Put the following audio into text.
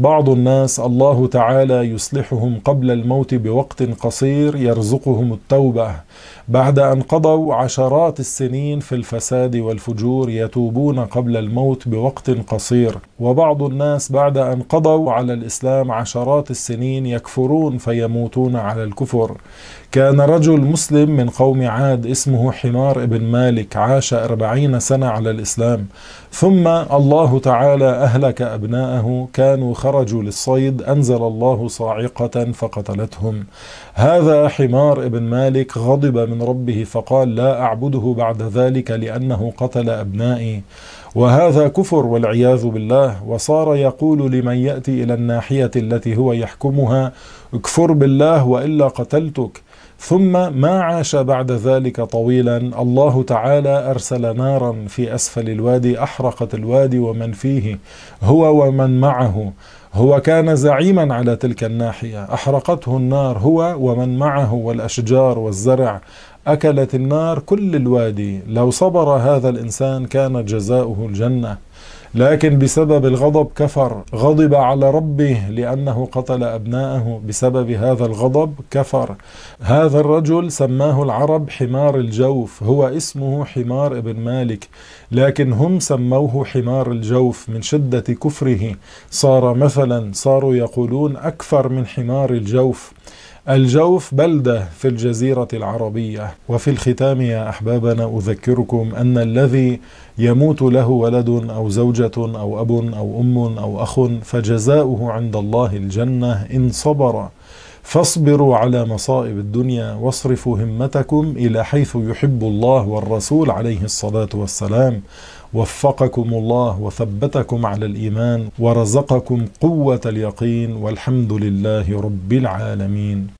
بعض الناس الله تعالى يصلحهم قبل الموت بوقت قصير يرزقهم التوبه بعد ان قضوا عشرات السنين في الفساد والفجور يتوبون قبل الموت بوقت قصير وبعض الناس بعد ان قضوا على الاسلام عشرات السنين يكفرون فيموتون على الكفر كان رجل مسلم من قوم عاد اسمه حمار بن مالك عاش أربعين سنة على الإسلام ثم الله تعالى أهلك أبناءه كانوا خارج خرجوا للصيد أنزل الله صاعقة فقتلتهم هذا حمار ابن مالك غضب من ربه فقال لا أعبده بعد ذلك لأنه قتل أبنائي وهذا كفر والعياذ بالله وصار يقول لمن يأتي إلى الناحية التي هو يحكمها اكفر بالله وإلا قتلتك ثم ما عاش بعد ذلك طويلا الله تعالى ارسل نارا في اسفل الوادي احرقت الوادي ومن فيه هو ومن معه هو كان زعيما على تلك الناحية أحرقته النار هو ومن معه والأشجار والزرع أكلت النار كل الوادي لو صبر هذا الإنسان كان جزاؤه الجنة لكن بسبب الغضب كفر غضب على ربه لأنه قتل أبناءه بسبب هذا الغضب كفر هذا الرجل سماه العرب حمار الجوف هو اسمه حمار ابن مالك لكن هم سموه حمار الجوف من شدة كفره صار مثلا صاروا يقولون أكثر من حمار الجوف الجوف بلدة في الجزيرة العربية وفي الختام يا أحبابنا أذكركم أن الذي يموت له ولد أو زوجة أو أب أو أم أو أخ فجزاؤه عند الله الجنة إن صبر فاصبروا على مصائب الدنيا واصرفوا همتكم الى حيث يحب الله والرسول عليه الصلاه والسلام وفقكم الله وثبتكم على الايمان ورزقكم قوه اليقين والحمد لله رب العالمين